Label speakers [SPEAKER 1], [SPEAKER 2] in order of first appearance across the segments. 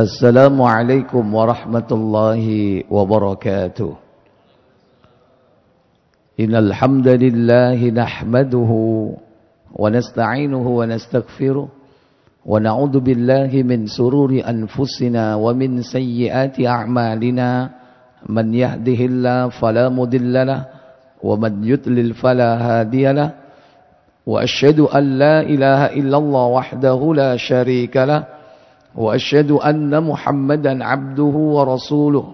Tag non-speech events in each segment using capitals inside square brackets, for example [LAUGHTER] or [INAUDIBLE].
[SPEAKER 1] السلام عليكم ورحمة الله وبركاته إن الحمد لله نحمده ونستعينه ونستغفره ونعوذ بالله من سرور أنفسنا ومن سيئات أعمالنا من يهده الله فلا مضل له ومن يضلل فلا هادي له وأشهد أن لا إله إلا الله وحده لا شريك له وأشهد أن محمدا عبده ورسوله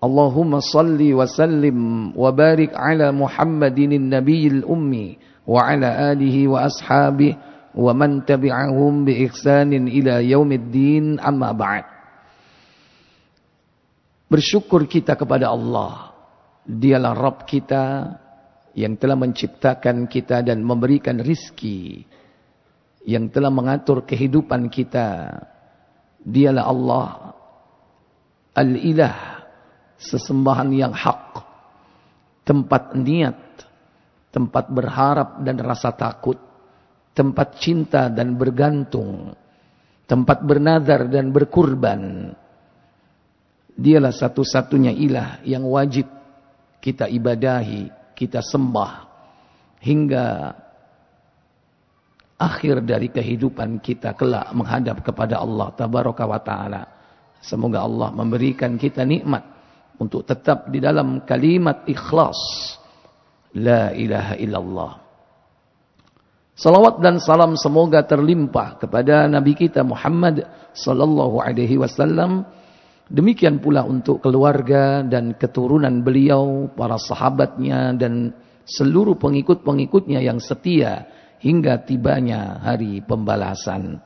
[SPEAKER 1] اللهم صل وسلم وبارك على محمد النبي الأمي وعلى آله وأصحابه ومن تبعهم بإحسان إلى يوم الدين أما بعد Bersyukur kita kepada Allah. Dialah Rabb kita yang telah menciptakan kita dan memberikan rizki. Yang telah mengatur kehidupan kita. Dialah Allah Al-Ilah Sesembahan yang hak Tempat niat Tempat berharap dan rasa takut Tempat cinta dan bergantung Tempat bernadar dan berkurban Dialah satu-satunya ilah yang wajib kita ibadahi, kita sembah. Hingga akhir dari kehidupan kita kelak menghadap kepada Allah tabaraka wa taala. Semoga Allah memberikan kita nikmat untuk tetap di dalam kalimat ikhlas. La ilaha illallah. Salawat dan salam semoga terlimpah kepada Nabi kita Muhammad sallallahu alaihi wasallam. Demikian pula untuk keluarga dan keturunan beliau, para sahabatnya dan seluruh pengikut-pengikutnya yang setia hingga tibanya hari pembalasan.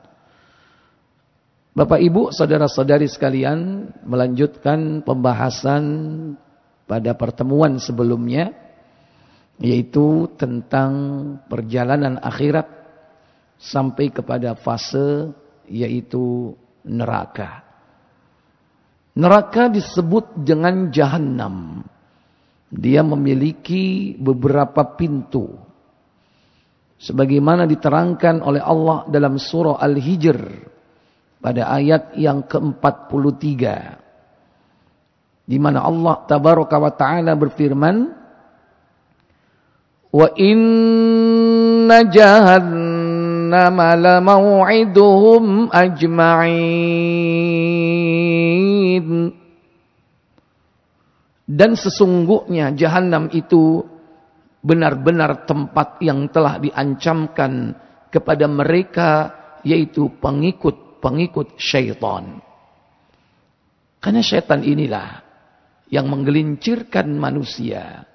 [SPEAKER 1] Bapak Ibu, saudara-saudari sekalian, melanjutkan pembahasan pada pertemuan sebelumnya yaitu tentang perjalanan akhirat sampai kepada fase yaitu neraka. Neraka disebut dengan jahanam. Dia memiliki beberapa pintu sebagaimana diterangkan oleh Allah dalam surah Al-Hijr pada ayat yang ke-43 di mana Allah tabaraka wa taala berfirman wa inna jahannama lamau'iduhum ajma'in dan sesungguhnya jahanam itu benar-benar tempat yang telah diancamkan kepada mereka yaitu pengikut-pengikut syaitan. Karena syaitan inilah yang menggelincirkan manusia.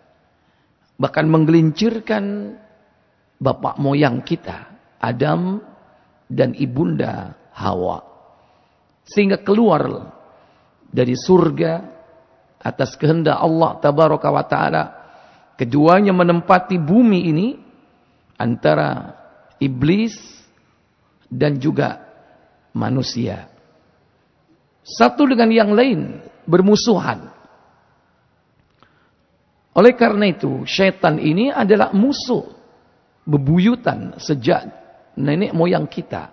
[SPEAKER 1] Bahkan menggelincirkan bapak moyang kita, Adam dan ibunda Hawa. Sehingga keluar dari surga atas kehendak Allah tabaraka wa ta'ala Keduanya menempati bumi ini antara iblis dan juga manusia. Satu dengan yang lain bermusuhan. Oleh karena itu, syaitan ini adalah musuh bebuyutan sejak nenek moyang kita.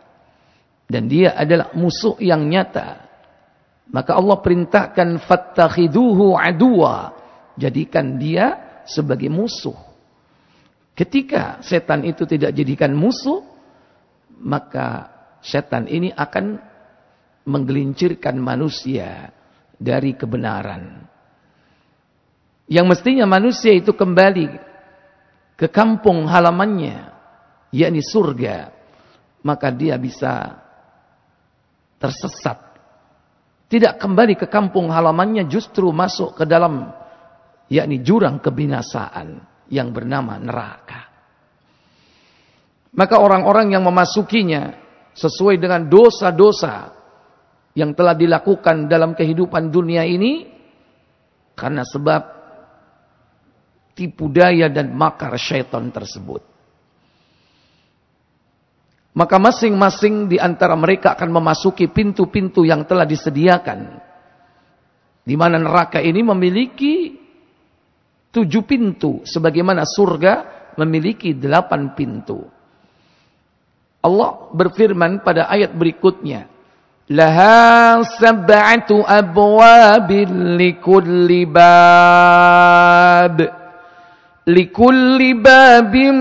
[SPEAKER 1] Dan dia adalah musuh yang nyata. Maka Allah perintahkan fattakhiduhu aduwa. Jadikan dia sebagai musuh. Ketika setan itu tidak jadikan musuh, maka setan ini akan menggelincirkan manusia dari kebenaran. Yang mestinya manusia itu kembali ke kampung halamannya, yakni surga, maka dia bisa tersesat. Tidak kembali ke kampung halamannya justru masuk ke dalam yakni jurang kebinasaan yang bernama neraka. Maka orang-orang yang memasukinya sesuai dengan dosa-dosa yang telah dilakukan dalam kehidupan dunia ini karena sebab tipu daya dan makar syaitan tersebut. Maka masing-masing di antara mereka akan memasuki pintu-pintu yang telah disediakan. Di mana neraka ini memiliki tujuh pintu. Sebagaimana surga memiliki delapan pintu. Allah berfirman pada ayat berikutnya. Laha sab'atu abwabin likulli bab. Likulli babin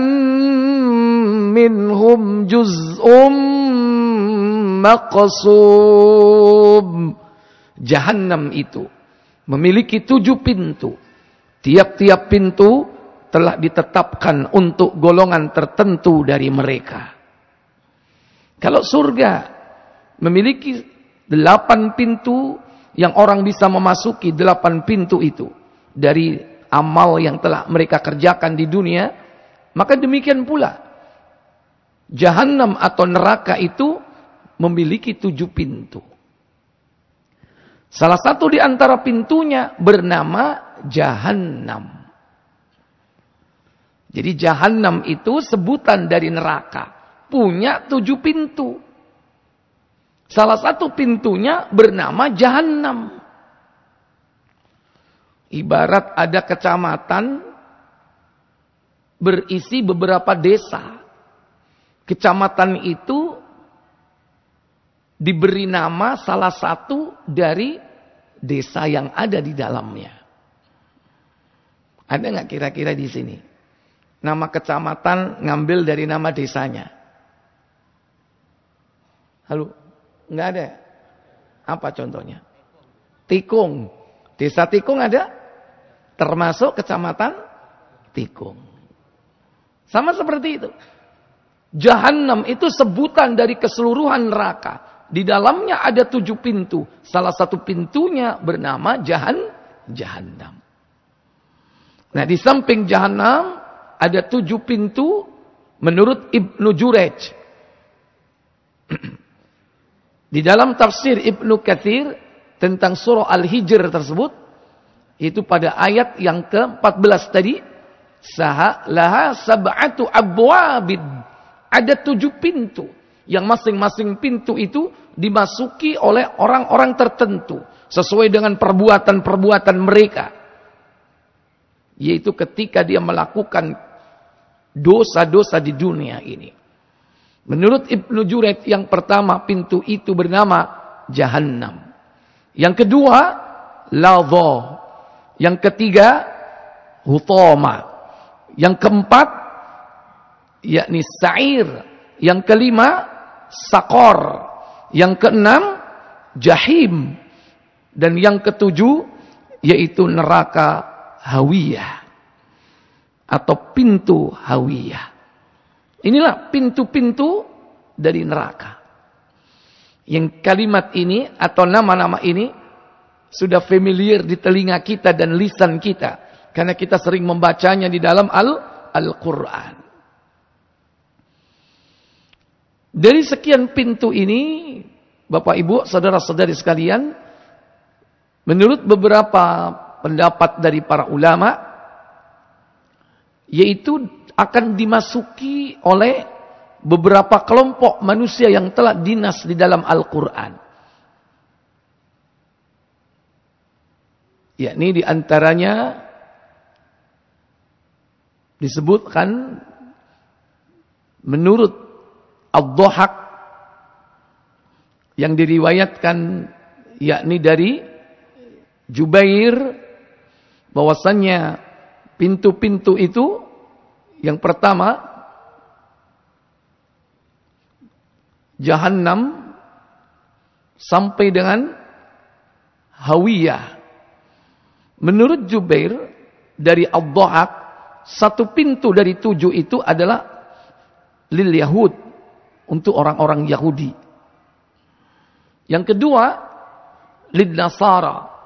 [SPEAKER 1] minhum juz'um maqsum. Jahannam itu memiliki tujuh pintu. Tiap-tiap pintu telah ditetapkan untuk golongan tertentu dari mereka. Kalau surga memiliki delapan pintu yang orang bisa memasuki delapan pintu itu dari amal yang telah mereka kerjakan di dunia, maka demikian pula jahanam atau neraka itu memiliki tujuh pintu. Salah satu di antara pintunya bernama jahannam. Jadi jahannam itu sebutan dari neraka. Punya tujuh pintu. Salah satu pintunya bernama jahannam. Ibarat ada kecamatan berisi beberapa desa. Kecamatan itu diberi nama salah satu dari desa yang ada di dalamnya. Ada nggak kira-kira di sini? Nama kecamatan ngambil dari nama desanya. Halo, nggak ada. Apa contohnya? Tikung. Desa Tikung ada? Termasuk kecamatan Tikung. Sama seperti itu. Jahannam itu sebutan dari keseluruhan neraka. Di dalamnya ada tujuh pintu. Salah satu pintunya bernama Jahan Jahannam. Nah di samping jahanam ada tujuh pintu menurut Ibnu Jurej. [CLEARS THROAT] di dalam tafsir Ibnu Kathir tentang surah Al-Hijr tersebut itu pada ayat yang ke-14 tadi saha laha sab'atu abwabid ada tujuh pintu yang masing-masing pintu itu dimasuki oleh orang-orang tertentu sesuai dengan perbuatan-perbuatan mereka yaitu ketika dia melakukan dosa-dosa di dunia ini. Menurut Ibnu Juret yang pertama pintu itu bernama Jahannam. Yang kedua Lavo. Yang ketiga Hutoma. Yang keempat yakni Sa'ir. Yang kelima Sakor. Yang keenam Jahim. Dan yang ketujuh yaitu neraka hawiyah atau pintu hawiyah. Inilah pintu-pintu dari neraka. Yang kalimat ini atau nama-nama ini sudah familiar di telinga kita dan lisan kita karena kita sering membacanya di dalam Al-Qur'an. dari sekian pintu ini Bapak Ibu, saudara-saudari sekalian, menurut beberapa pendapat dari para ulama yaitu akan dimasuki oleh beberapa kelompok manusia yang telah dinas di dalam Al-Quran. Yakni diantaranya disebutkan menurut Al-Dohak yang diriwayatkan yakni dari Jubair bahwasannya pintu-pintu itu yang pertama jahanam sampai dengan Hawiyah. Menurut Jubair dari Abdu'ak satu pintu dari tujuh itu adalah lil Yahud untuk orang-orang Yahudi. Yang kedua lil Nasara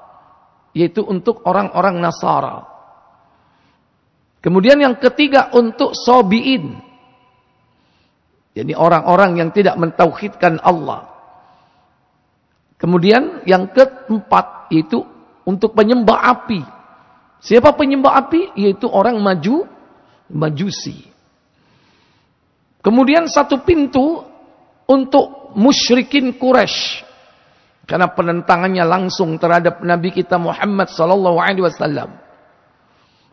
[SPEAKER 1] yaitu untuk orang-orang Nasara. Kemudian yang ketiga untuk sobiin. Jadi orang-orang yang tidak mentauhidkan Allah. Kemudian yang keempat itu untuk penyembah api. Siapa penyembah api? Yaitu orang maju majusi. Kemudian satu pintu untuk musyrikin Quraisy. Karena penentangannya langsung terhadap Nabi kita Muhammad sallallahu alaihi wasallam.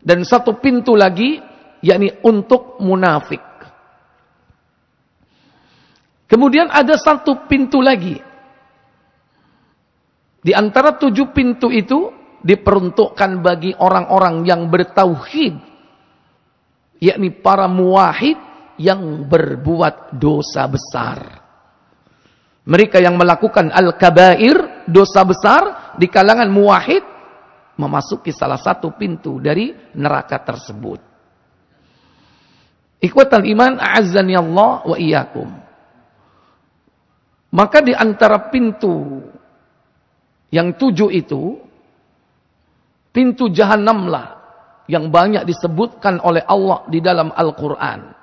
[SPEAKER 1] Dan satu pintu lagi yakni untuk munafik. Kemudian ada satu pintu lagi. Di antara tujuh pintu itu diperuntukkan bagi orang-orang yang bertauhid. Yakni para muwahid yang berbuat dosa besar. Mereka yang melakukan al-kabair, dosa besar di kalangan muwahid memasuki salah satu pintu dari neraka tersebut. Ikhwatal iman a'azzani Allah wa iyyakum. Maka di antara pintu yang tujuh itu pintu jahanamlah yang banyak disebutkan oleh Allah di dalam Al-Qur'an.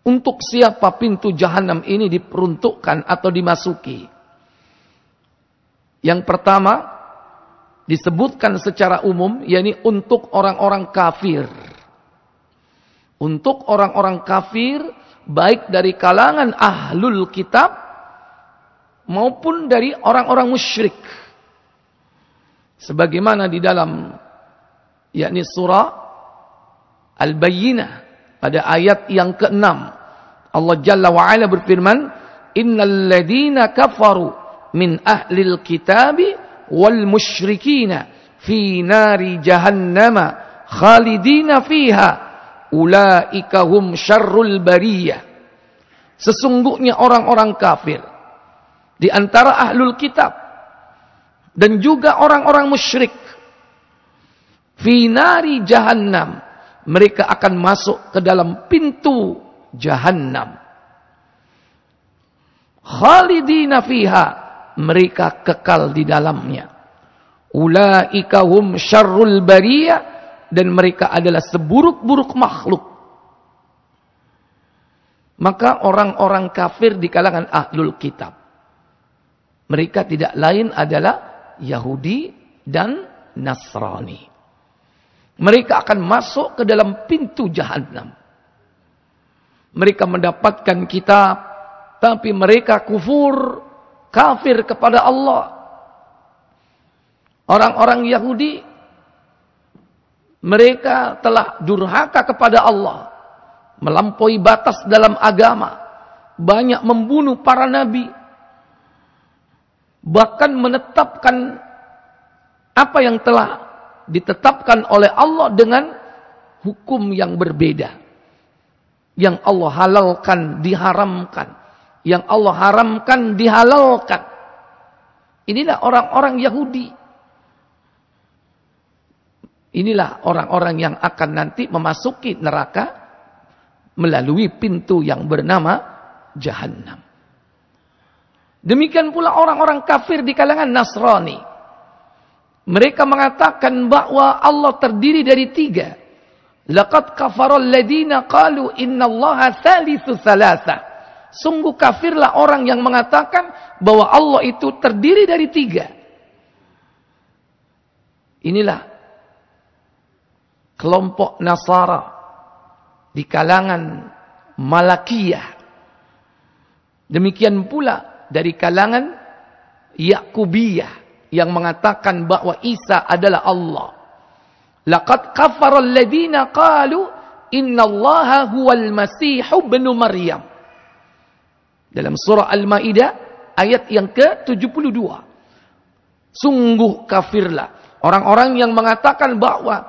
[SPEAKER 1] Untuk siapa pintu jahanam ini diperuntukkan atau dimasuki? Yang pertama disebutkan secara umum yakni untuk orang-orang kafir. Untuk orang-orang kafir baik dari kalangan ahlul kitab maupun dari orang-orang musyrik. Sebagaimana di dalam yakni surah Al-Bayyinah pada ayat yang keenam Allah Jalla wa Ala berfirman, "Innal ladina kafaru min ahlil kitabi wal musyrikina fi nari jahannama khalidina fiha ulaika hum syarrul bariyah." Sesungguhnya orang-orang kafir di antara ahlul kitab dan juga orang-orang musyrik fi nari jahannam mereka akan masuk ke dalam pintu jahanam. Khalidina fiha, mereka kekal di dalamnya. Ulaika hum syarrul bariyah dan mereka adalah seburuk-buruk makhluk. Maka orang-orang kafir di kalangan ahlul kitab. Mereka tidak lain adalah Yahudi dan Nasrani. Mereka akan masuk ke dalam pintu jahanam. Mereka mendapatkan kitab, tapi mereka kufur, kafir kepada Allah. Orang-orang Yahudi, mereka telah durhaka kepada Allah. Melampaui batas dalam agama. Banyak membunuh para nabi. Bahkan menetapkan apa yang telah ditetapkan oleh Allah dengan hukum yang berbeda. Yang Allah halalkan diharamkan. Yang Allah haramkan dihalalkan. Inilah orang-orang Yahudi. Inilah orang-orang yang akan nanti memasuki neraka melalui pintu yang bernama Jahannam. Demikian pula orang-orang kafir di kalangan Nasrani. Mereka mengatakan bahwa Allah terdiri dari tiga. Laqad kafarul ladina qalu innallaha salisu salasa. Sungguh kafirlah orang yang mengatakan bahwa Allah itu terdiri dari tiga. Inilah kelompok Nasara di kalangan Malakiyah. Demikian pula dari kalangan Yakubiyah yang mengatakan bahwa Isa adalah Allah. Laqad kafara alladziina qalu inna innallaha huwal masih ibn Maryam. Dalam surah Al-Maidah ayat yang ke-72. Sungguh kafirlah orang-orang yang mengatakan bahwa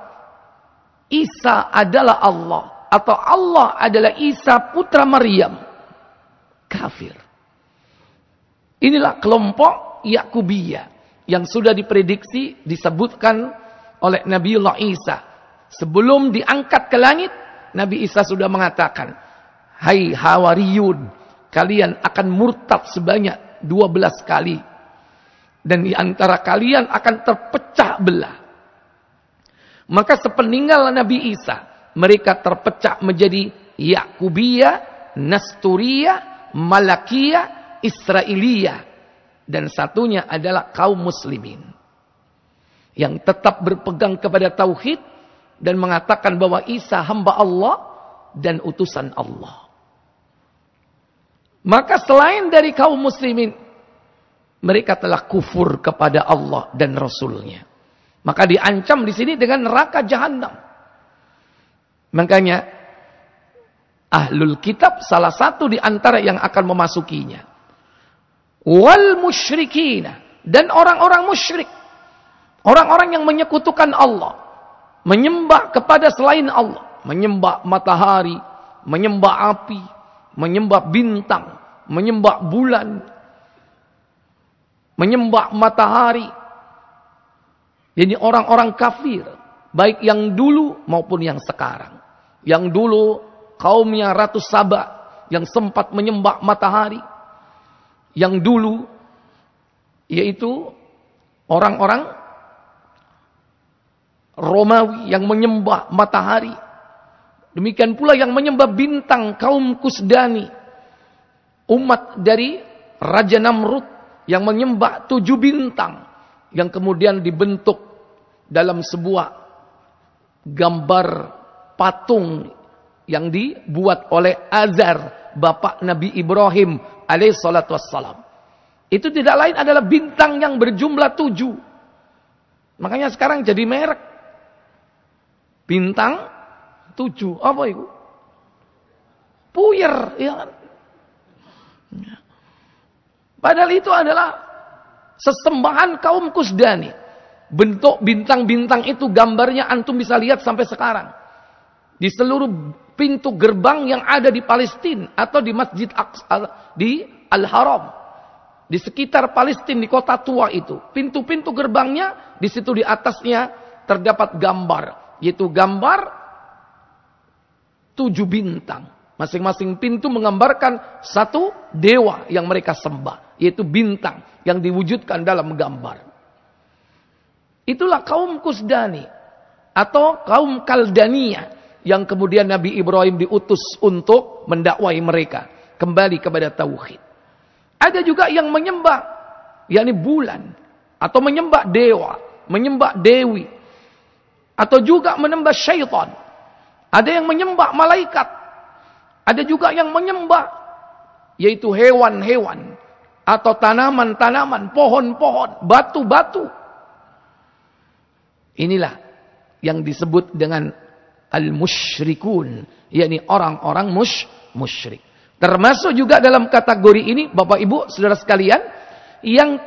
[SPEAKER 1] Isa adalah Allah atau Allah adalah Isa putra Maryam. Kafir. Inilah kelompok Yakubiyah yang sudah diprediksi disebutkan oleh Nabi Allah Isa. Sebelum diangkat ke langit, Nabi Isa sudah mengatakan, Hai Hawariyun, kalian akan murtad sebanyak 12 kali. Dan di antara kalian akan terpecah belah. Maka sepeninggal Nabi Isa, mereka terpecah menjadi Yakubia, Nasturia, Malakia, Israelia dan satunya adalah kaum muslimin yang tetap berpegang kepada tauhid dan mengatakan bahwa Isa hamba Allah dan utusan Allah. Maka selain dari kaum muslimin mereka telah kufur kepada Allah dan rasulnya. Maka diancam di sini dengan neraka jahanam. Makanya ahlul kitab salah satu di antara yang akan memasukinya wal musyrikina dan orang-orang musyrik orang-orang yang menyekutukan Allah menyembah kepada selain Allah menyembah matahari menyembah api menyembah bintang menyembah bulan menyembah matahari jadi orang-orang kafir baik yang dulu maupun yang sekarang yang dulu kaumnya ratus sabak yang sempat menyembah matahari yang dulu yaitu orang-orang Romawi yang menyembah matahari. Demikian pula yang menyembah bintang kaum Kusdani. Umat dari Raja Namrud yang menyembah tujuh bintang. Yang kemudian dibentuk dalam sebuah gambar patung yang dibuat oleh Azar, bapak Nabi Ibrahim alaihi salatu wassalam. Itu tidak lain adalah bintang yang berjumlah tujuh. Makanya sekarang jadi merek. Bintang tujuh. Apa itu? Puyer. Ya, kan? ya. Padahal itu adalah sesembahan kaum Kusdani. Bentuk bintang-bintang itu gambarnya antum bisa lihat sampai sekarang. Di seluruh pintu gerbang yang ada di Palestina atau di Masjid Aqsa di Al-Haram. Di sekitar Palestina di kota tua itu, pintu-pintu gerbangnya di situ di atasnya terdapat gambar, yaitu gambar tujuh bintang. Masing-masing pintu menggambarkan satu dewa yang mereka sembah, yaitu bintang yang diwujudkan dalam gambar. Itulah kaum Kusdani atau kaum Kaldania yang kemudian Nabi Ibrahim diutus untuk mendakwai mereka kembali kepada tauhid. Ada juga yang menyembah yakni bulan atau menyembah dewa, menyembah dewi atau juga menyembah syaitan. Ada yang menyembah malaikat. Ada juga yang menyembah yaitu hewan-hewan atau tanaman-tanaman, pohon-pohon, batu-batu. Inilah yang disebut dengan al-musyrikun, yakni orang-orang mush, musyrik. Termasuk juga dalam kategori ini Bapak Ibu, Saudara sekalian, yang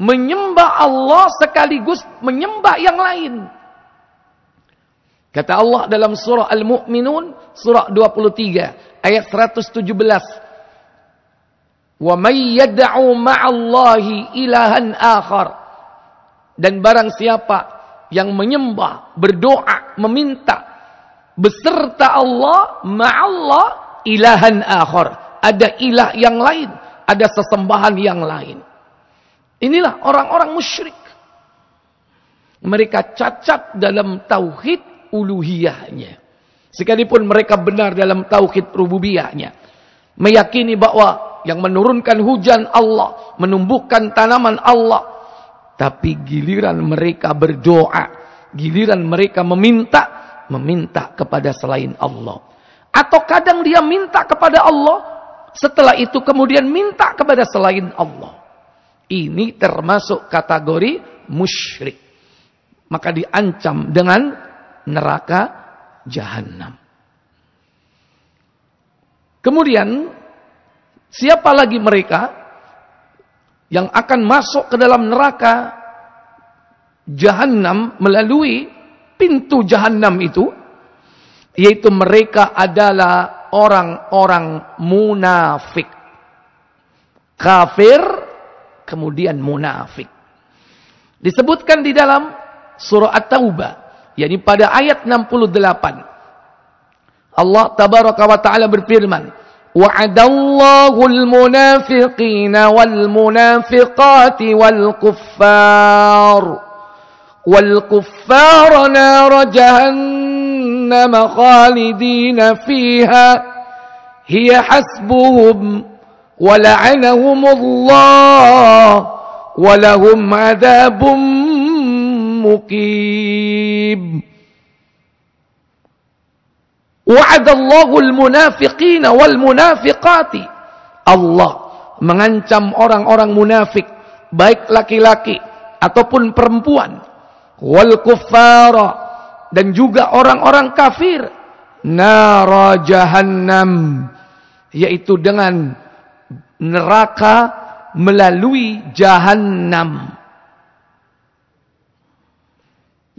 [SPEAKER 1] menyembah Allah sekaligus menyembah yang lain. Kata Allah dalam surah Al-Mu'minun, surah 23, ayat 117. وَمَنْ يَدَعُوا مَعَ اللَّهِ إِلَهًا akhar Dan barang siapa yang menyembah, berdoa, meminta, beserta Allah ma'allah ilahan akhor. Ada ilah yang lain, ada sesembahan yang lain. Inilah orang-orang musyrik. Mereka cacat dalam tauhid uluhiyahnya. Sekalipun mereka benar dalam tauhid rububiyahnya. Meyakini bahwa yang menurunkan hujan Allah, menumbuhkan tanaman Allah. Tapi giliran mereka berdoa, giliran mereka meminta, meminta kepada selain Allah. Atau kadang dia minta kepada Allah, setelah itu kemudian minta kepada selain Allah. Ini termasuk kategori musyrik. Maka diancam dengan neraka jahanam. Kemudian siapa lagi mereka yang akan masuk ke dalam neraka jahanam melalui pintu jahanam itu yaitu mereka adalah orang-orang munafik. Kafir kemudian munafik. Disebutkan di dalam surah At-Taubah, yakni pada ayat 68. Allah tabaraka wa taala berfirman, وعد الله المنافقين والمنافقات والكفار والكفار نار جهنم خالدين فيها هي حسبهم ولعنهم الله ولهم عذاب مقيم وعد الله المنافقين والمنافقات الله mengancam orang-orang munafik baik laki-laki ataupun perempuan wal kuffara dan juga orang-orang kafir nara jahannam yaitu dengan neraka melalui jahannam.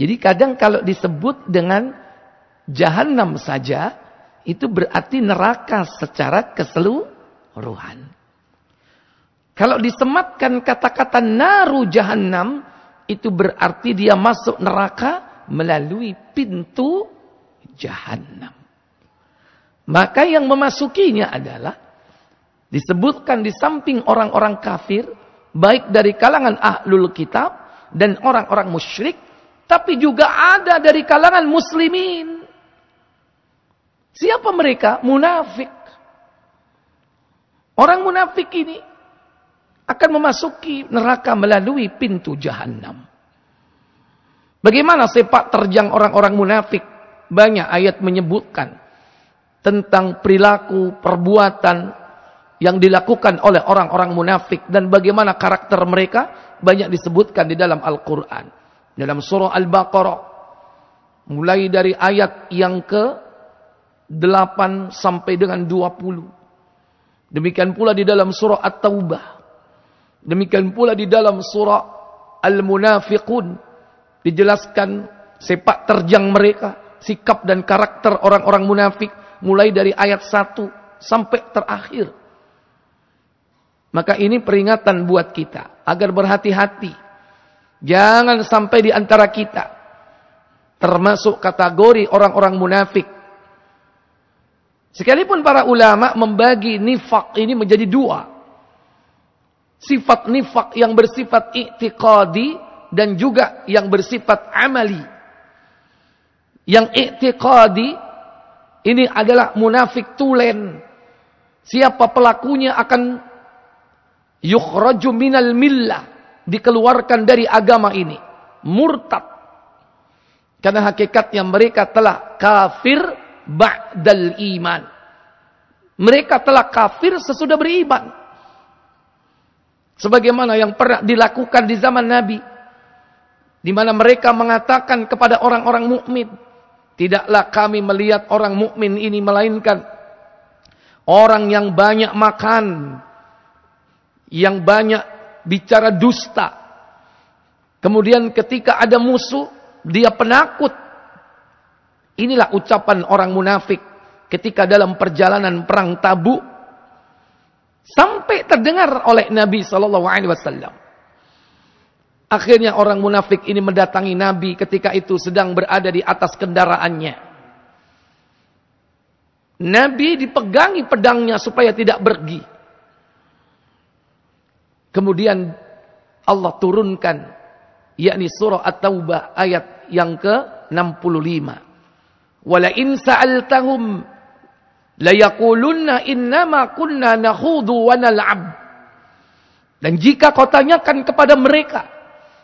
[SPEAKER 1] Jadi kadang kalau disebut dengan jahannam saja itu berarti neraka secara keseluruhan. Kalau disematkan kata-kata naru jahannam itu berarti dia masuk neraka melalui pintu jahanam. Maka yang memasukinya adalah disebutkan di samping orang-orang kafir, baik dari kalangan ahlul kitab dan orang-orang musyrik, tapi juga ada dari kalangan muslimin. Siapa mereka? Munafik. Orang munafik ini akan memasuki neraka melalui pintu jahanam. Bagaimana sepak terjang orang-orang munafik? Banyak ayat menyebutkan tentang perilaku, perbuatan yang dilakukan oleh orang-orang munafik dan bagaimana karakter mereka banyak disebutkan di dalam Al-Qur'an. Dalam surah Al-Baqarah mulai dari ayat yang ke 8 sampai dengan 20. Demikian pula di dalam surah At-Taubah Demikian pula di dalam surah Al-Munafiqun dijelaskan sepak terjang mereka, sikap dan karakter orang-orang munafik mulai dari ayat 1 sampai terakhir. Maka ini peringatan buat kita agar berhati-hati. Jangan sampai di antara kita termasuk kategori orang-orang munafik. Sekalipun para ulama membagi nifak ini menjadi dua. Sifat nifak yang bersifat i'tiqadi dan juga yang bersifat amali. Yang i'tiqadi ini adalah munafik tulen. Siapa pelakunya akan yukhraju minal millah. Dikeluarkan dari agama ini. Murtad. Karena hakikatnya mereka telah kafir ba'dal iman. Mereka telah kafir sesudah beriman. Sebagaimana yang pernah dilakukan di zaman Nabi. Di mana mereka mengatakan kepada orang-orang mukmin, tidaklah kami melihat orang mukmin ini melainkan orang yang banyak makan, yang banyak bicara dusta. Kemudian ketika ada musuh, dia penakut. Inilah ucapan orang munafik ketika dalam perjalanan perang Tabuk Sampai terdengar oleh Nabi Shallallahu Alaihi Wasallam. Akhirnya orang munafik ini mendatangi Nabi ketika itu sedang berada di atas kendaraannya. Nabi dipegangi pedangnya supaya tidak pergi. Kemudian Allah turunkan yakni surah At-Taubah ayat yang ke-65. Wala in sa'altahum Layakulunna innama kunna nal'ab. Dan jika kau tanyakan kepada mereka,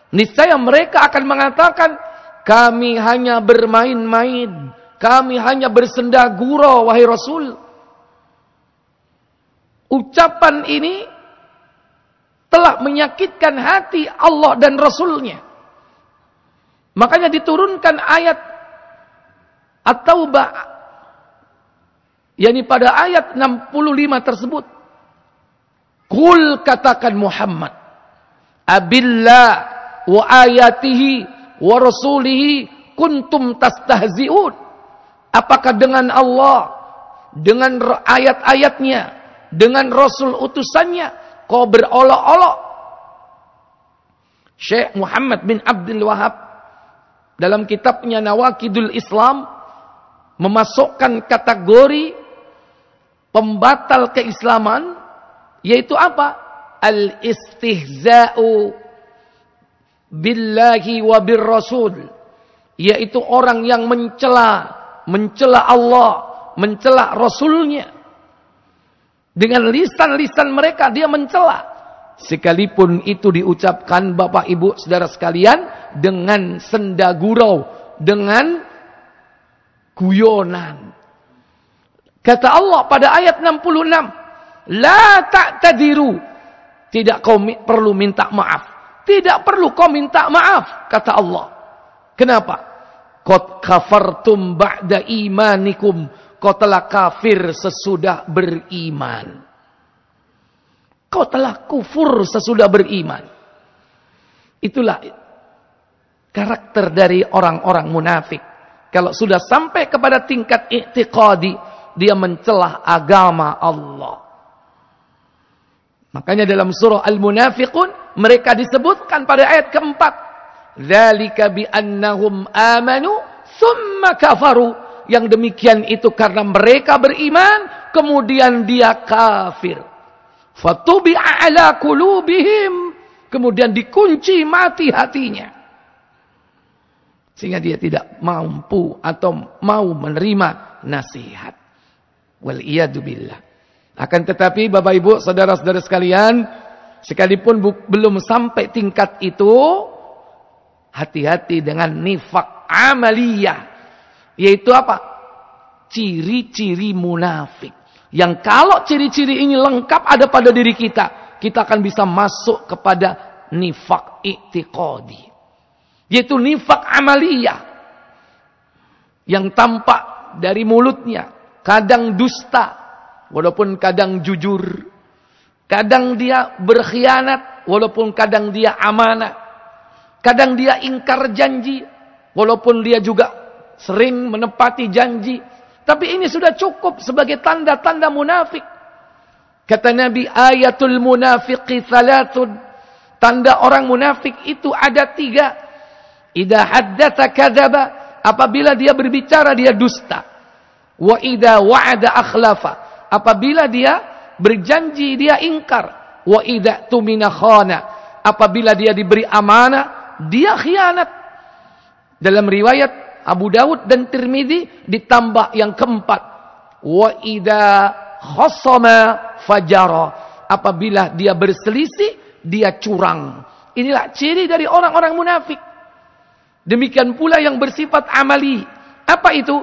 [SPEAKER 1] niscaya mereka akan mengatakan, kami hanya bermain-main, kami hanya bersenda gurau, wahai Rasul. Ucapan ini telah menyakitkan hati Allah dan Rasulnya. Makanya diturunkan ayat At-Taubah yakni pada ayat 65 tersebut. Kul katakan Muhammad. Abillah wa ayatihi wa rasulihi kuntum tastahzi'un. Apakah dengan Allah, dengan ayat-ayatnya, dengan Rasul utusannya, kau berolok-olok? Syekh Muhammad bin Abdul Wahab dalam kitabnya Nawakidul Islam memasukkan kategori pembatal keislaman yaitu apa? Al-istihza'u billahi wa rasul yaitu orang yang mencela mencela Allah, mencela rasulnya. Dengan lisan-lisan mereka dia mencela sekalipun itu diucapkan Bapak Ibu Saudara sekalian dengan senda gurau, dengan guyonan. Kata Allah pada ayat 66, "La ta'tadiru." Tidak kau perlu minta maaf. Tidak perlu kau minta maaf, kata Allah. Kenapa? Qad kafartum ba'da imanikum. Kau telah kafir sesudah beriman. Kau telah kufur sesudah beriman. Itulah karakter dari orang-orang munafik. Kalau sudah sampai kepada tingkat i'tiqadi, dia mencelah agama Allah. Makanya dalam surah Al-Munafiqun mereka disebutkan pada ayat keempat. Zalika biannahum amanu summa kafaru. Yang demikian itu karena mereka beriman kemudian dia kafir. Fatubi'a ala kulubihim. Kemudian dikunci mati hatinya. Sehingga dia tidak mampu atau mau menerima nasihat. Wal Akan tetapi Bapak Ibu, saudara-saudara sekalian, sekalipun belum sampai tingkat itu, hati-hati dengan nifak amaliyah. Yaitu apa? Ciri-ciri munafik. Yang kalau ciri-ciri ini lengkap ada pada diri kita, kita akan bisa masuk kepada nifak itikodi. Yaitu nifak amaliyah. Yang tampak dari mulutnya, kadang dusta, walaupun kadang jujur, kadang dia berkhianat, walaupun kadang dia amanah, kadang dia ingkar janji, walaupun dia juga sering menepati janji. Tapi ini sudah cukup sebagai tanda-tanda munafik. Kata Nabi, ayatul munafiqi thalatun. Tanda orang munafik itu ada tiga. Ida haddata kadaba. Apabila dia berbicara, dia dusta. Wa idza wa'ada akhlafa. Apabila dia berjanji dia ingkar. Wa idza tumina khana. Apabila dia diberi amanah, dia khianat. Dalam riwayat Abu Dawud dan Tirmidzi ditambah yang keempat. Wa idza khasama fajara. Apabila dia berselisih, dia curang. Inilah ciri dari orang-orang munafik. Demikian pula yang bersifat amali. Apa itu?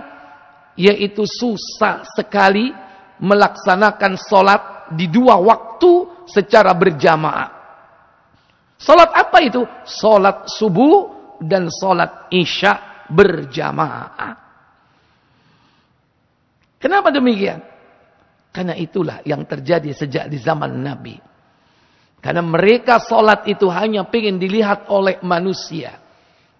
[SPEAKER 1] yaitu susah sekali melaksanakan sholat di dua waktu secara berjamaah. Sholat apa itu? Sholat subuh dan sholat isya berjamaah. Kenapa demikian? Karena itulah yang terjadi sejak di zaman Nabi. Karena mereka sholat itu hanya ingin dilihat oleh manusia.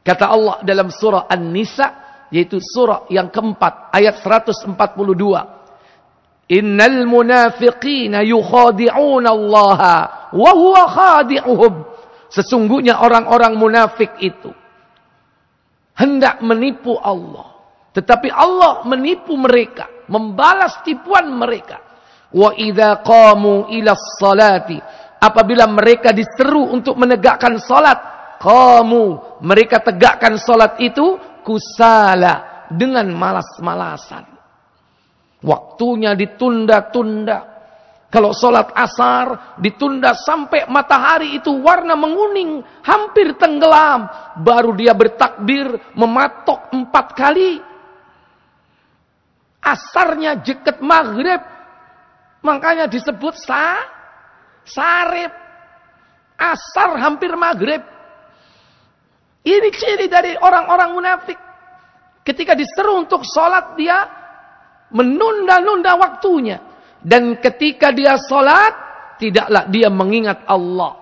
[SPEAKER 1] Kata Allah dalam surah An-Nisa yaitu surah yang keempat ayat 142. Innal munafiqina yukhadi'una Allah wa huwa khadi'uhum. Sesungguhnya orang-orang munafik itu hendak menipu Allah, tetapi Allah menipu mereka, membalas tipuan mereka. Wa idza qamu ila salati apabila mereka diseru untuk menegakkan salat, kamu mereka tegakkan salat itu kusala dengan malas-malasan. Waktunya ditunda-tunda. Kalau sholat asar ditunda sampai matahari itu warna menguning, hampir tenggelam. Baru dia bertakbir, mematok empat kali. Asarnya jeket maghrib. Makanya disebut sa, sarip. Asar hampir maghrib. Ini ciri dari orang-orang munafik. Ketika diseru untuk sholat, dia menunda-nunda waktunya. Dan ketika dia sholat, tidaklah dia mengingat Allah.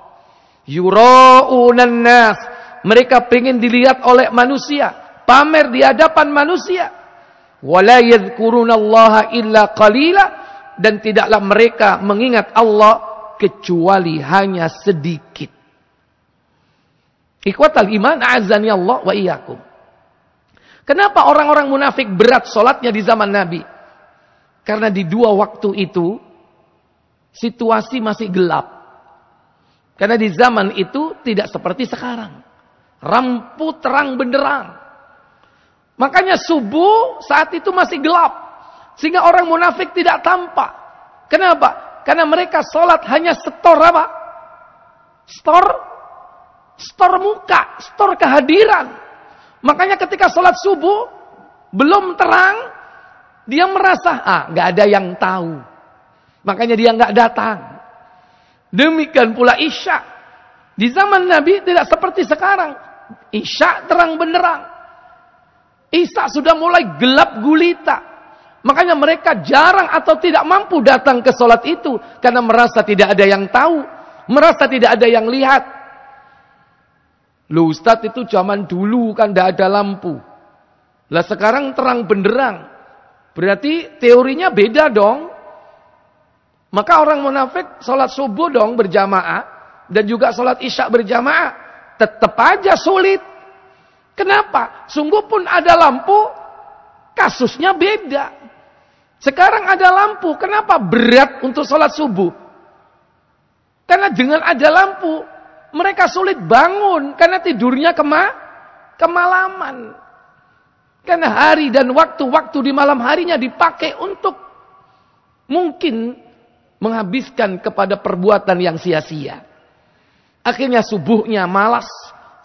[SPEAKER 1] Mereka ingin dilihat oleh manusia. Pamer di hadapan manusia. illa qalila. Dan tidaklah mereka mengingat Allah kecuali hanya sedikit. Ikhwatal iman, azani Allah wa iyyakum. Kenapa orang-orang munafik berat sholatnya di zaman Nabi? Karena di dua waktu itu, situasi masih gelap. Karena di zaman itu tidak seperti sekarang. Rampu terang benderang. Makanya subuh saat itu masih gelap. Sehingga orang munafik tidak tampak. Kenapa? Karena mereka sholat hanya setor apa? Setor Store muka, store kehadiran. Makanya ketika sholat subuh, belum terang, dia merasa, ah gak ada yang tahu. Makanya dia gak datang. Demikian pula Isya. Di zaman Nabi tidak seperti sekarang. Isya terang benderang. Isya sudah mulai gelap gulita. Makanya mereka jarang atau tidak mampu datang ke sholat itu. Karena merasa tidak ada yang tahu. Merasa tidak ada yang lihat. Lu Ustadz itu zaman dulu kan tidak ada lampu. Lah sekarang terang benderang. Berarti teorinya beda dong. Maka orang munafik sholat subuh dong berjamaah. Dan juga sholat isya berjamaah. Tetap aja sulit. Kenapa? Sungguh pun ada lampu. Kasusnya beda. Sekarang ada lampu. Kenapa berat untuk sholat subuh? Karena dengan ada lampu, mereka sulit bangun karena tidurnya kema kemalaman. Karena hari dan waktu-waktu di malam harinya dipakai untuk mungkin menghabiskan kepada perbuatan yang sia-sia. Akhirnya subuhnya malas,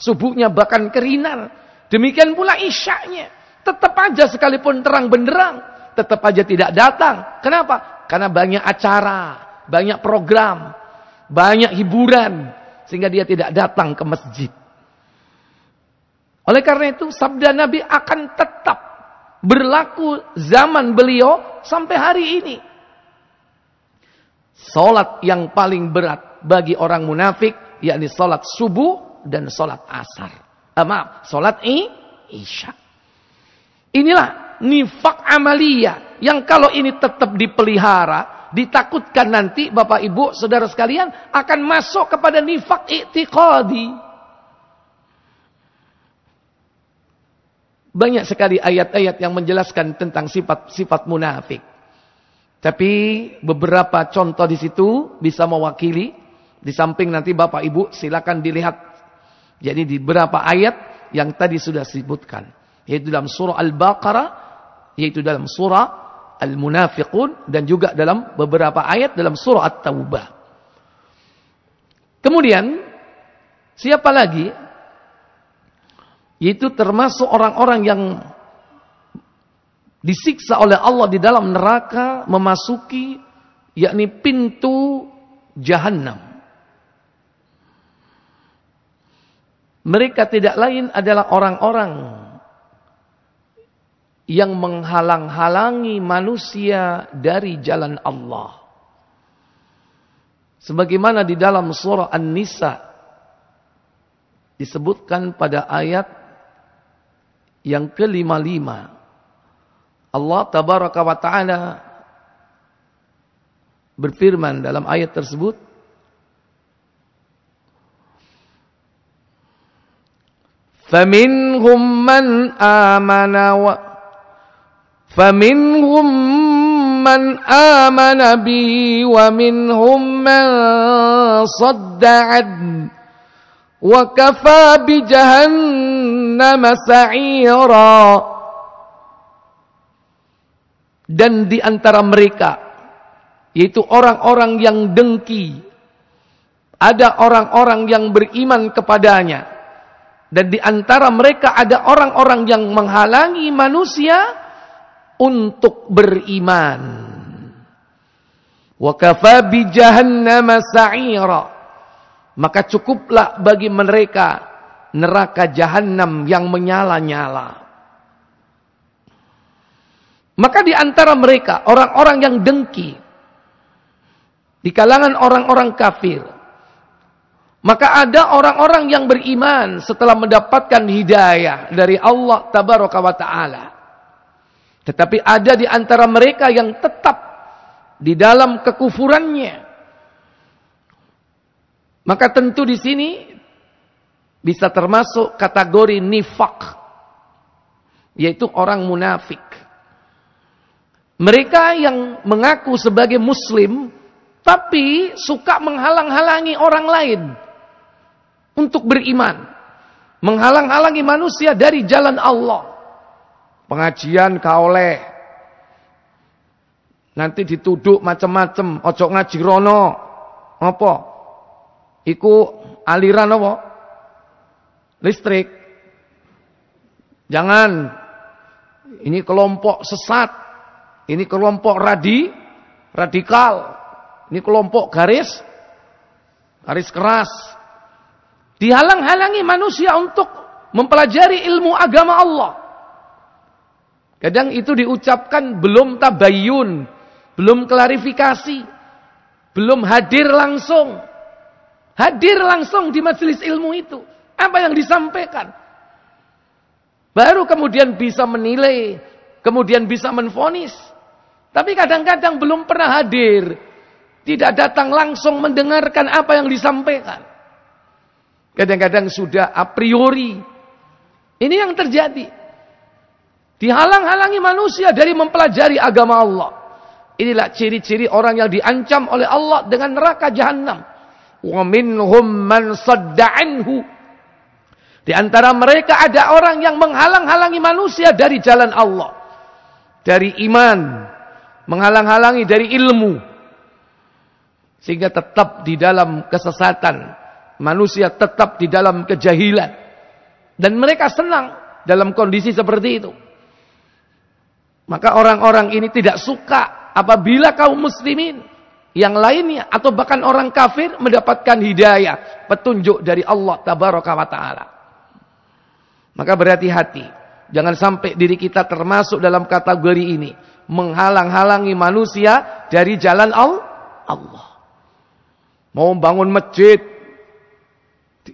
[SPEAKER 1] subuhnya bahkan kerinan. Demikian pula isyaknya. Tetap aja sekalipun terang benderang, tetap aja tidak datang. Kenapa? Karena banyak acara, banyak program, banyak hiburan, sehingga dia tidak datang ke masjid. Oleh karena itu sabda Nabi akan tetap berlaku zaman beliau sampai hari ini. Salat yang paling berat bagi orang munafik yakni salat subuh dan salat asar. Eh, maaf, salat ini isya. Inilah nifak amalia yang kalau ini tetap dipelihara, Ditakutkan nanti Bapak Ibu, saudara sekalian akan masuk kepada nifak i'tiqadi. Banyak sekali ayat-ayat yang menjelaskan tentang sifat-sifat munafik. Tapi beberapa contoh di situ bisa mewakili. Di samping nanti Bapak Ibu silakan dilihat. Jadi di beberapa ayat yang tadi sudah disebutkan. Yaitu dalam surah Al-Baqarah. Yaitu dalam surah Al-Munafiqun dan juga dalam beberapa ayat dalam surah At-Taubah. Kemudian siapa lagi? Yaitu termasuk orang-orang yang disiksa oleh Allah di dalam neraka memasuki yakni pintu jahanam. Mereka tidak lain adalah orang-orang yang menghalang-halangi manusia dari jalan Allah. Sebagaimana di dalam surah An-Nisa disebutkan pada ayat yang ke lima, Allah tabaraka wa taala berfirman dalam ayat tersebut فَمِنْهُمْ مَنْ آمَنَ فمنهم من آمن ومنهم من صد dan di antara mereka yaitu orang-orang yang dengki ada orang-orang yang beriman kepadanya dan di antara mereka ada orang-orang yang menghalangi manusia untuk beriman. Wa bi jahannama sa'ira. Maka cukuplah bagi mereka neraka jahanam yang menyala-nyala. Maka di antara mereka orang-orang yang dengki di kalangan orang-orang kafir maka ada orang-orang yang beriman setelah mendapatkan hidayah dari Allah tabaraka wa taala. Tetapi ada di antara mereka yang tetap di dalam kekufurannya. Maka tentu di sini bisa termasuk kategori nifak. Yaitu orang munafik. Mereka yang mengaku sebagai muslim tapi suka menghalang-halangi orang lain untuk beriman. Menghalang-halangi manusia dari jalan Allah pengajian kaole Nanti dituduh macam-macam ojo ngaji rono. Apa? Iku aliran apa? Listrik. Jangan. Ini kelompok sesat. Ini kelompok radi, radikal. Ini kelompok garis, garis keras. Dihalang-halangi manusia untuk mempelajari ilmu agama Allah. Kadang itu diucapkan belum tabayun, belum klarifikasi, belum hadir langsung. Hadir langsung di majelis ilmu itu. Apa yang disampaikan? Baru kemudian bisa menilai, kemudian bisa menfonis. Tapi kadang-kadang belum pernah hadir. Tidak datang langsung mendengarkan apa yang disampaikan. Kadang-kadang sudah a priori. Ini yang terjadi. Dihalang-halangi manusia dari mempelajari agama Allah. Inilah ciri-ciri orang yang diancam oleh Allah dengan neraka jahanam. Wa minhum man sadda'anhu. Di antara mereka ada orang yang menghalang-halangi manusia dari jalan Allah. Dari iman. Menghalang-halangi dari ilmu. Sehingga tetap di dalam kesesatan. Manusia tetap di dalam kejahilan. Dan mereka senang dalam kondisi seperti itu. Maka orang-orang ini tidak suka apabila kaum muslimin yang lainnya atau bahkan orang kafir mendapatkan hidayah, petunjuk dari Allah tabaraka wa taala. Maka berhati-hati, jangan sampai diri kita termasuk dalam kategori ini, menghalang-halangi manusia dari jalan Allah. Mau bangun masjid,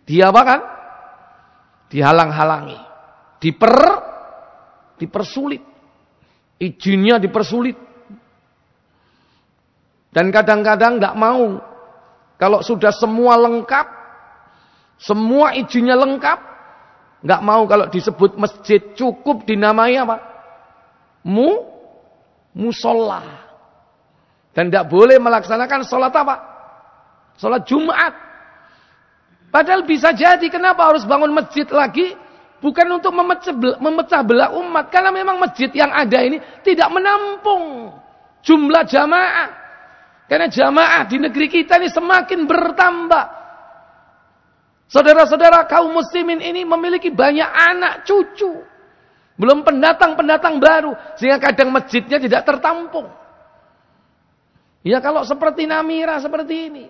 [SPEAKER 1] dia apa kan? Dihalang-halangi, diper dipersulit. Izinnya dipersulit. Dan kadang-kadang tidak mau. Kalau sudah semua lengkap, semua izinnya lengkap, nggak mau kalau disebut masjid cukup dinamai apa? Mu musola. Dan tidak boleh melaksanakan sholat apa? Sholat Jumat. Padahal bisa jadi, kenapa harus bangun masjid lagi? bukan untuk memecah, belah umat karena memang masjid yang ada ini tidak menampung jumlah jamaah karena jamaah di negeri kita ini semakin bertambah saudara-saudara kaum muslimin ini memiliki banyak anak cucu belum pendatang-pendatang baru sehingga kadang masjidnya tidak tertampung ya kalau seperti Namira seperti ini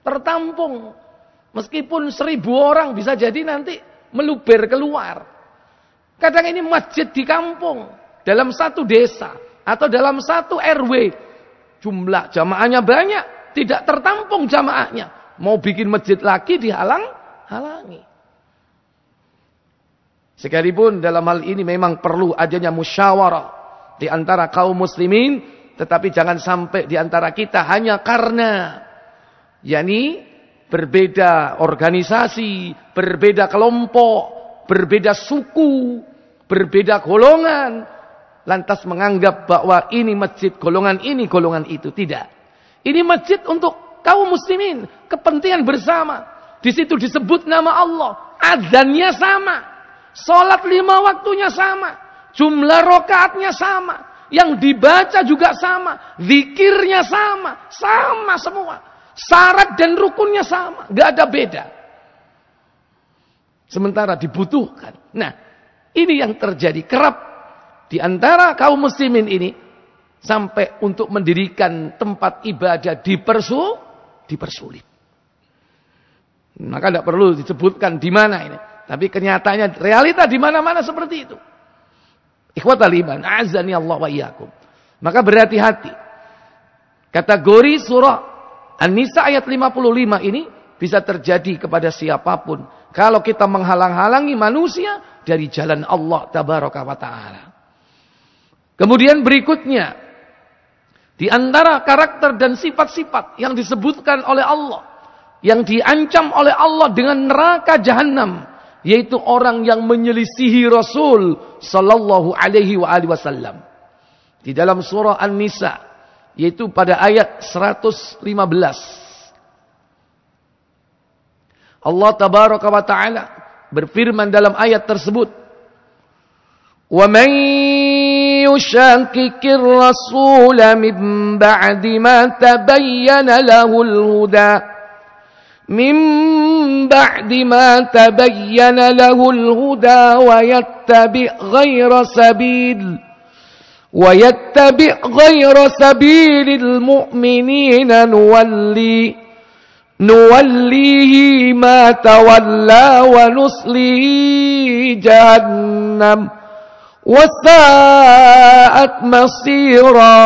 [SPEAKER 1] tertampung meskipun seribu orang bisa jadi nanti meluber keluar. Kadang ini masjid di kampung, dalam satu desa atau dalam satu RW. Jumlah jamaahnya banyak, tidak tertampung jamaahnya. Mau bikin masjid lagi dihalang-halangi. Sekalipun dalam hal ini memang perlu adanya musyawarah di antara kaum muslimin, tetapi jangan sampai di antara kita hanya karena yakni berbeda organisasi, berbeda kelompok, berbeda suku, berbeda golongan, lantas menganggap bahwa ini masjid golongan ini, golongan itu. Tidak. Ini masjid untuk kaum muslimin, kepentingan bersama. Di situ disebut nama Allah, azannya sama, sholat lima waktunya sama, jumlah rokaatnya sama, yang dibaca juga sama, zikirnya sama, sama semua. Syarat dan rukunnya sama, nggak ada beda. Sementara dibutuhkan. Nah, ini yang terjadi kerap di antara kaum muslimin ini sampai untuk mendirikan tempat ibadah dipersu, dipersulit. Maka tidak perlu disebutkan di mana ini. Tapi kenyataannya realita di mana-mana seperti itu. Ikhwat iman, azani Allah wa iyyakum. Maka berhati-hati. Kategori surah An-Nisa ayat 55 ini bisa terjadi kepada siapapun. Kalau kita menghalang-halangi manusia dari jalan Allah tabaraka wa ta'ala. Kemudian berikutnya. Di antara karakter dan sifat-sifat yang disebutkan oleh Allah. Yang diancam oleh Allah dengan neraka jahanam. Yaitu orang yang menyelisihi Rasul Sallallahu alaihi wasallam. Di dalam surah An-Nisa Yaitu pada ayat 115. Allah tabaraka wa ta'ala berfirman dalam ayat tersebut. وَمَنْ يُشَاكِكِ الرَّسُولَ مِنْ بَعْدِ مَا تَبَيَّنَ لَهُ الْهُدَى مِنْ بعد ما تبين له الهدى ويتبع غير سبيل ويتبع غير سبيل المؤمنين نولي نوليه ما تولى ونصليه جهنم وساءت مصيرا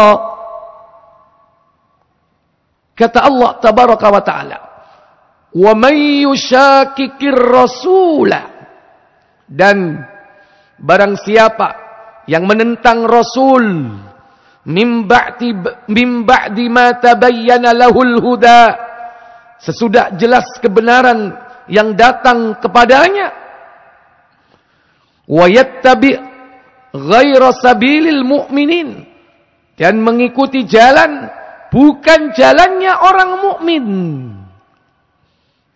[SPEAKER 1] كتب الله تبارك وتعالى ومن يشاكك الرسول دن barang yang menentang Rasul mimba di mata bayana lahul huda sesudah jelas kebenaran yang datang kepadanya wa ghaira sabilil mu'minin dan mengikuti jalan bukan jalannya orang mukmin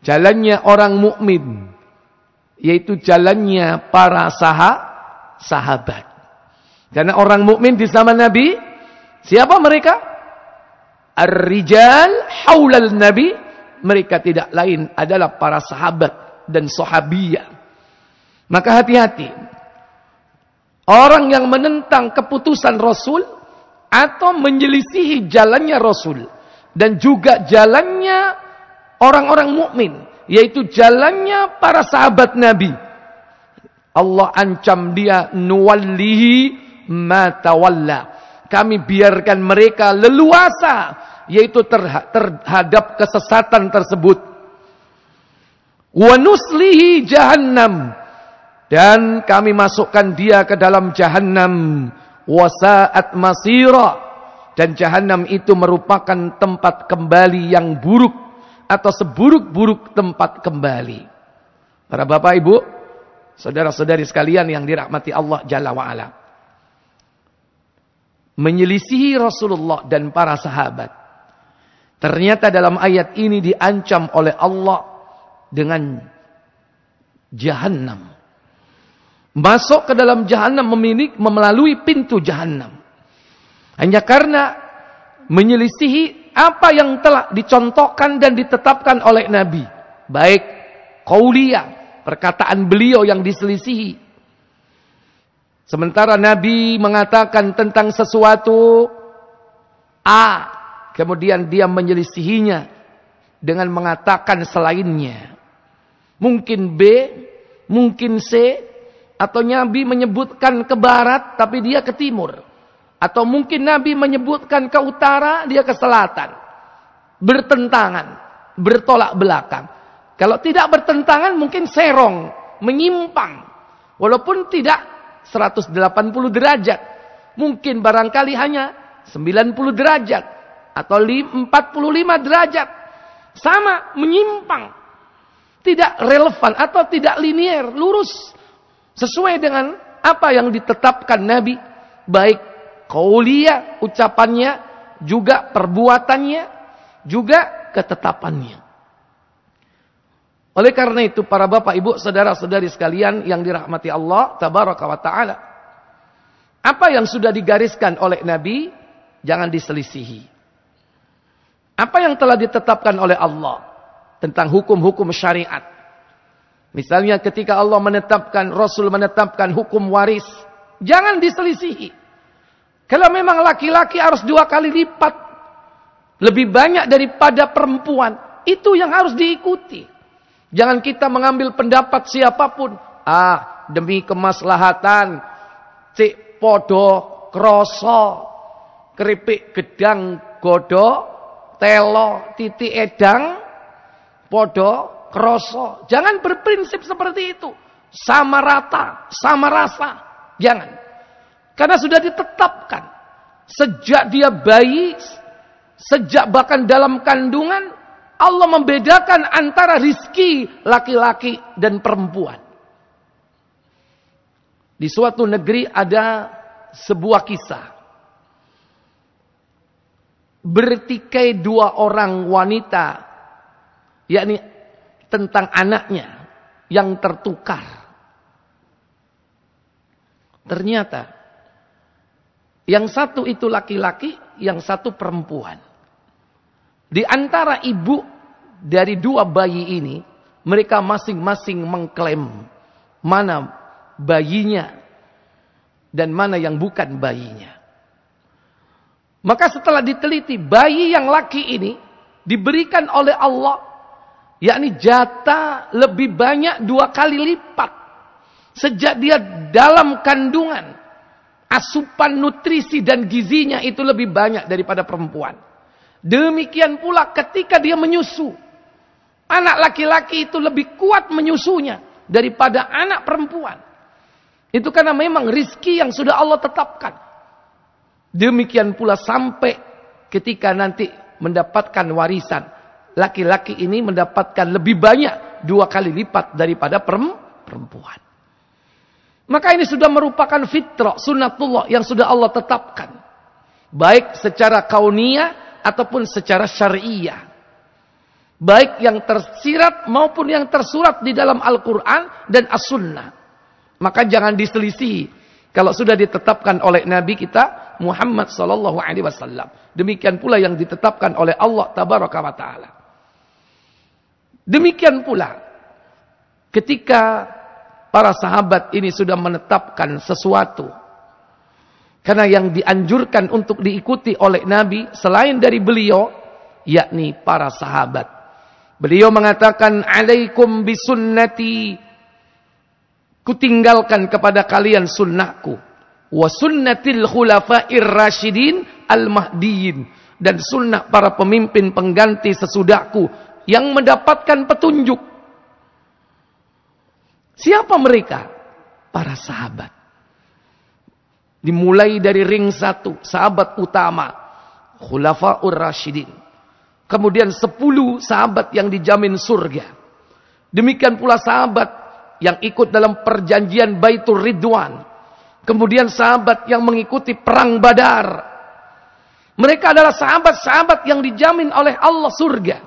[SPEAKER 1] jalannya orang mukmin yaitu jalannya para sah sahabat karena orang mukmin di zaman Nabi, siapa mereka? Ar-rijal haulal Nabi, mereka tidak lain adalah para sahabat dan sahabiyah. Maka hati-hati. Orang yang menentang keputusan Rasul atau menyelisihi jalannya Rasul dan juga jalannya orang-orang mukmin, yaitu jalannya para sahabat Nabi. Allah ancam dia nuwallihi matawalla. Kami biarkan mereka leluasa yaitu terhadap kesesatan tersebut. Wa nuslihi jahannam dan kami masukkan dia ke dalam jahannam wasaat masira dan jahanam itu merupakan tempat kembali yang buruk atau seburuk-buruk tempat kembali. Para bapak ibu, saudara-saudari sekalian yang dirahmati Allah Jalla wa'ala menyelisihi Rasulullah dan para sahabat. Ternyata dalam ayat ini diancam oleh Allah dengan jahanam. Masuk ke dalam jahanam memilih, melalui pintu jahanam. Hanya karena menyelisihi apa yang telah dicontohkan dan ditetapkan oleh Nabi. Baik kaulia, perkataan beliau yang diselisihi Sementara Nabi mengatakan tentang sesuatu A, kemudian dia menyelisihinya dengan mengatakan selainnya. Mungkin B, mungkin C, atau Nabi menyebutkan ke barat tapi dia ke timur. Atau mungkin Nabi menyebutkan ke utara, dia ke selatan. Bertentangan, bertolak belakang. Kalau tidak bertentangan mungkin serong, menyimpang. Walaupun tidak 180 derajat. Mungkin barangkali hanya 90 derajat atau 45 derajat. Sama, menyimpang. Tidak relevan atau tidak linier, lurus. Sesuai dengan apa yang ditetapkan Nabi. Baik kaulia ucapannya, juga perbuatannya, juga ketetapannya. Oleh karena itu para bapak ibu saudara-saudari sekalian yang dirahmati Allah tabaraka wa taala. Apa yang sudah digariskan oleh Nabi jangan diselisihi. Apa yang telah ditetapkan oleh Allah tentang hukum-hukum syariat. Misalnya ketika Allah menetapkan, Rasul menetapkan hukum waris. Jangan diselisihi. Kalau memang laki-laki harus dua kali lipat. Lebih banyak daripada perempuan. Itu yang harus diikuti. Jangan kita mengambil pendapat siapapun. Ah, demi kemaslahatan. Cik podo kroso. Keripik gedang godo. Telo titi edang. Podo kroso. Jangan berprinsip seperti itu. Sama rata, sama rasa. Jangan. Karena sudah ditetapkan. Sejak dia bayi, sejak bahkan dalam kandungan, Allah membedakan antara rizki laki-laki dan perempuan. Di suatu negeri ada sebuah kisah. Bertikai dua orang wanita, yakni tentang anaknya yang tertukar. Ternyata yang satu itu laki-laki, yang satu perempuan. Di antara ibu dari dua bayi ini, mereka masing-masing mengklaim mana bayinya dan mana yang bukan bayinya. Maka setelah diteliti, bayi yang laki ini diberikan oleh Allah, yakni jatah lebih banyak dua kali lipat. Sejak dia dalam kandungan, asupan nutrisi dan gizinya itu lebih banyak daripada perempuan. Demikian pula ketika dia menyusu. Anak laki-laki itu lebih kuat menyusunya daripada anak perempuan. Itu karena memang rizki yang sudah Allah tetapkan. Demikian pula sampai ketika nanti mendapatkan warisan. Laki-laki ini mendapatkan lebih banyak dua kali lipat daripada perempuan. Maka ini sudah merupakan fitrah sunatullah yang sudah Allah tetapkan. Baik secara kaunia ataupun secara syariah. Baik yang tersirat maupun yang tersurat di dalam Al-Quran dan As-Sunnah. Maka jangan diselisih kalau sudah ditetapkan oleh Nabi kita Muhammad Sallallahu Alaihi Wasallam. Demikian pula yang ditetapkan oleh Allah Tabaraka wa Ta'ala. Demikian pula ketika para sahabat ini sudah menetapkan sesuatu karena yang dianjurkan untuk diikuti oleh Nabi selain dari beliau yakni para sahabat. Beliau mengatakan alaikum bisunnati kutinggalkan kepada kalian sunnahku wa sunnatil khulafa'ir rasyidin al mahdiin dan sunnah para pemimpin pengganti sesudahku yang mendapatkan petunjuk. Siapa mereka? Para sahabat. Dimulai dari ring satu, sahabat utama, Khulafaur Rashidin. Kemudian sepuluh sahabat yang dijamin surga. Demikian pula sahabat yang ikut dalam perjanjian Baitul Ridwan. Kemudian sahabat yang mengikuti perang Badar. Mereka adalah sahabat-sahabat yang dijamin oleh Allah surga.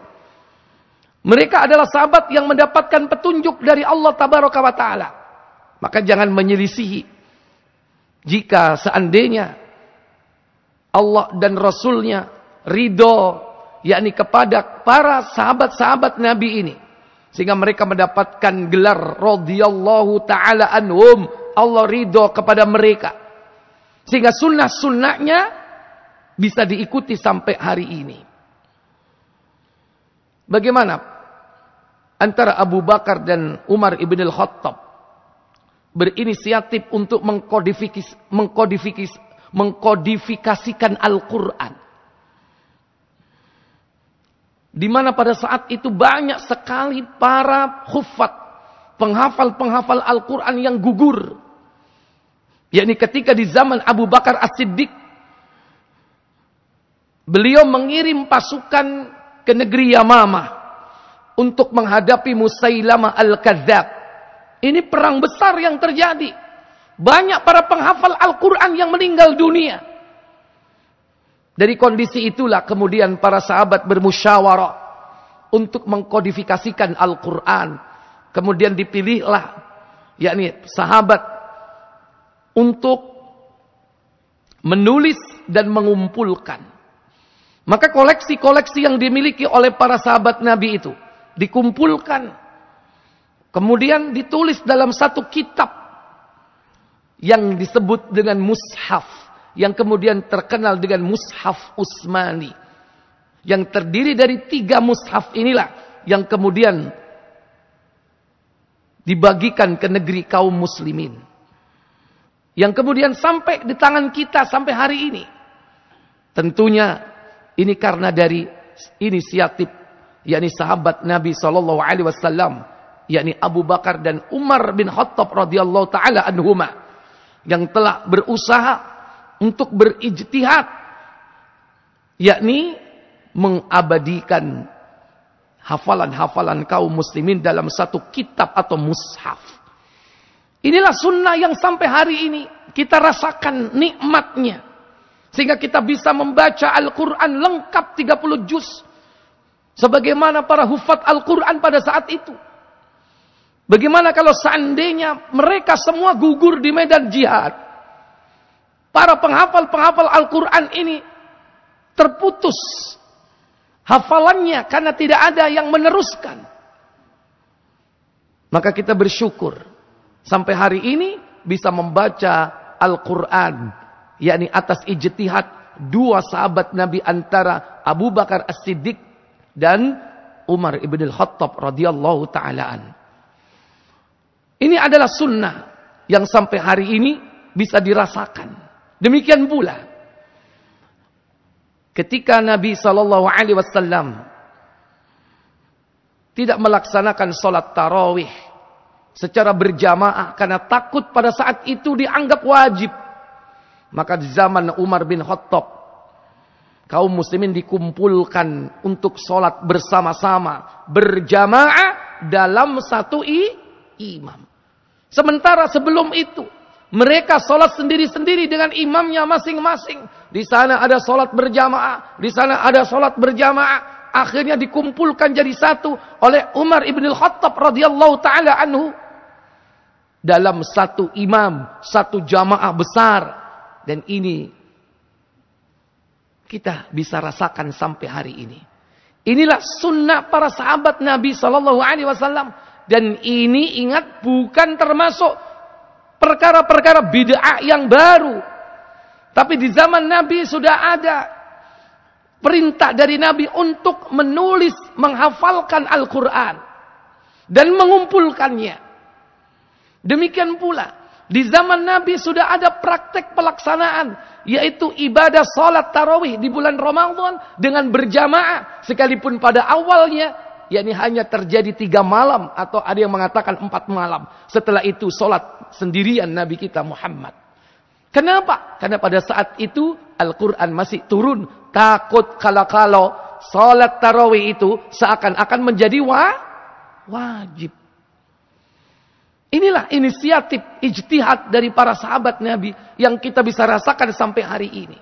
[SPEAKER 1] Mereka adalah sahabat yang mendapatkan petunjuk dari Allah Tabaraka wa taala. Maka jangan menyelisihi jika seandainya Allah dan Rasulnya ridho, yakni kepada para sahabat-sahabat Nabi ini. Sehingga mereka mendapatkan gelar radhiyallahu ta'ala anhum. Allah ridho kepada mereka. Sehingga sunnah-sunnahnya bisa diikuti sampai hari ini. Bagaimana antara Abu Bakar dan Umar ibn al-Khattab berinisiatif untuk mengkodifikis, mengkodifikis, mengkodifikasikan Al-Quran. Di mana pada saat itu banyak sekali para khufat, penghafal-penghafal Al-Quran yang gugur. yakni ketika di zaman Abu Bakar As-Siddiq, beliau mengirim pasukan ke negeri Yamamah untuk menghadapi Musailama Al-Kadzab ini perang besar yang terjadi. Banyak para penghafal Al-Quran yang meninggal dunia. Dari kondisi itulah kemudian para sahabat bermusyawarah untuk mengkodifikasikan Al-Quran. Kemudian dipilihlah yakni sahabat untuk menulis dan mengumpulkan. Maka koleksi-koleksi yang dimiliki oleh para sahabat Nabi itu dikumpulkan Kemudian ditulis dalam satu kitab yang disebut dengan mushaf yang kemudian terkenal dengan mushaf Usmani, yang terdiri dari tiga mushaf inilah yang kemudian dibagikan ke negeri kaum muslimin yang kemudian sampai di tangan kita sampai hari ini tentunya ini karena dari inisiatif yakni sahabat Nabi Shallallahu Alaihi Wasallam yakni Abu Bakar dan Umar bin Khattab radhiyallahu taala anhuma yang telah berusaha untuk berijtihad yakni mengabadikan hafalan-hafalan kaum muslimin dalam satu kitab atau mushaf. Inilah sunnah yang sampai hari ini kita rasakan nikmatnya. Sehingga kita bisa membaca Al-Quran lengkap 30 juz. Sebagaimana para hufat Al-Quran pada saat itu. Bagaimana kalau seandainya mereka semua gugur di medan jihad? Para penghafal-penghafal Al-Quran ini terputus hafalannya karena tidak ada yang meneruskan. Maka kita bersyukur sampai hari ini bisa membaca Al-Quran, yakni atas ijtihad dua sahabat Nabi antara Abu Bakar As-Siddiq dan Umar ibn al-Khattab radhiyallahu taalaan. Ini adalah sunnah yang sampai hari ini bisa dirasakan. Demikian pula ketika Nabi Shallallahu Alaihi Wasallam tidak melaksanakan sholat tarawih secara berjamaah karena takut pada saat itu dianggap wajib. Maka di zaman Umar bin Khattab, kaum muslimin dikumpulkan untuk sholat bersama-sama, berjamaah dalam satu i, imam. Sementara sebelum itu, mereka sholat sendiri-sendiri dengan imamnya masing-masing. Di sana ada sholat berjamaah, di sana ada sholat berjamaah. Akhirnya dikumpulkan jadi satu oleh Umar ibn Khattab radhiyallahu taala anhu dalam satu imam, satu jamaah besar. Dan ini kita bisa rasakan sampai hari ini. Inilah sunnah para sahabat Nabi Shallallahu Alaihi Wasallam dan ini ingat bukan termasuk perkara-perkara bid'ah yang baru. Tapi di zaman Nabi sudah ada perintah dari Nabi untuk menulis, menghafalkan Al-Quran. Dan mengumpulkannya. Demikian pula, di zaman Nabi sudah ada praktek pelaksanaan, yaitu ibadah salat tarawih di bulan Ramadan dengan berjamaah, sekalipun pada awalnya yakni hanya terjadi tiga malam atau ada yang mengatakan empat malam. Setelah itu sholat sendirian Nabi kita Muhammad. Kenapa? Karena pada saat itu Al-Quran masih turun. Takut kalau-kalau sholat tarawih itu seakan-akan menjadi wa wajib. Inilah inisiatif ijtihad dari para sahabat Nabi yang kita bisa rasakan sampai hari ini.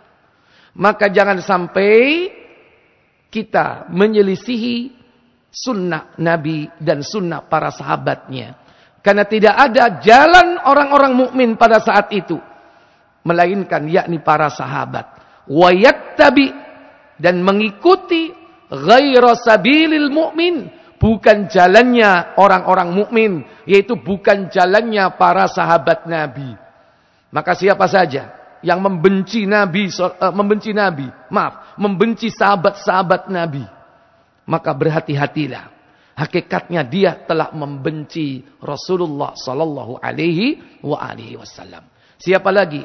[SPEAKER 1] Maka jangan sampai kita menyelisihi sunnah Nabi dan sunnah para sahabatnya. Karena tidak ada jalan orang-orang mukmin pada saat itu. Melainkan yakni para sahabat. tabi dan mengikuti ghaira sabilil mukmin Bukan jalannya orang-orang mukmin, Yaitu bukan jalannya para sahabat Nabi. Maka siapa saja yang membenci Nabi, eh, membenci Nabi, maaf, membenci sahabat-sahabat Nabi maka berhati-hatilah. Hakikatnya dia telah membenci Rasulullah sallallahu alaihi wasallam. Siapa lagi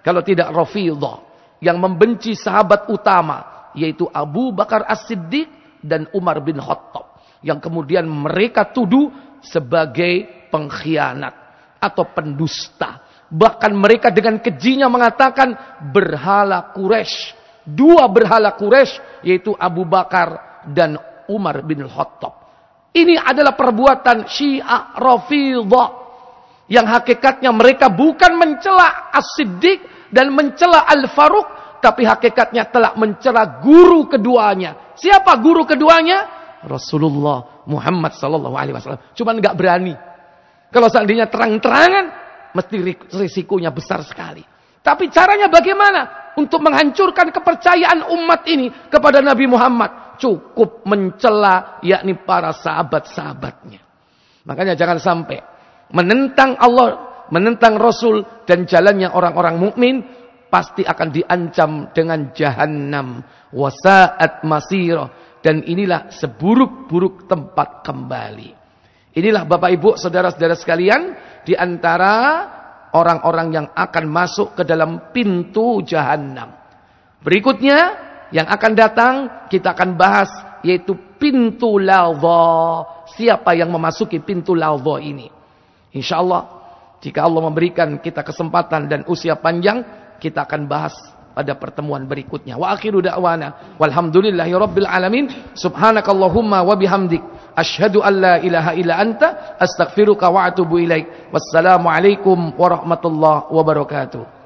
[SPEAKER 1] kalau tidak Rafidhah yang membenci sahabat utama yaitu Abu Bakar As-Siddiq dan Umar bin Khattab yang kemudian mereka tuduh sebagai pengkhianat atau pendusta. Bahkan mereka dengan kejinya mengatakan berhala Quraisy. Dua berhala Quraisy yaitu Abu Bakar dan Umar bin Khattab. Ini adalah perbuatan Syiah Rafidhah yang hakikatnya mereka bukan mencela As-Siddiq dan mencela Al-Faruq tapi hakikatnya telah mencela guru keduanya. Siapa guru keduanya? Rasulullah Muhammad sallallahu alaihi wasallam. Cuman nggak berani. Kalau seandainya terang-terangan mesti risikonya besar sekali. Tapi caranya bagaimana? Untuk menghancurkan kepercayaan umat ini kepada Nabi Muhammad cukup mencela yakni para sahabat-sahabatnya. Makanya jangan sampai menentang Allah, menentang Rasul dan jalannya orang-orang mukmin pasti akan diancam dengan jahanam wasaat masiro dan inilah seburuk-buruk tempat kembali. Inilah Bapak Ibu, saudara-saudara sekalian di antara orang-orang yang akan masuk ke dalam pintu jahanam. Berikutnya yang akan datang kita akan bahas yaitu pintu lawa. Siapa yang memasuki pintu lawa ini? Insya Allah jika Allah memberikan kita kesempatan dan usia panjang, kita akan bahas pada pertemuan berikutnya. Wa akhiru da'wana walhamdulillahi rabbil alamin. Subhanakallahumma wa bihamdik an la ilaha illa anta astaghfiruka wa atubu ilaik. Wassalamu alaikum warahmatullahi wabarakatuh.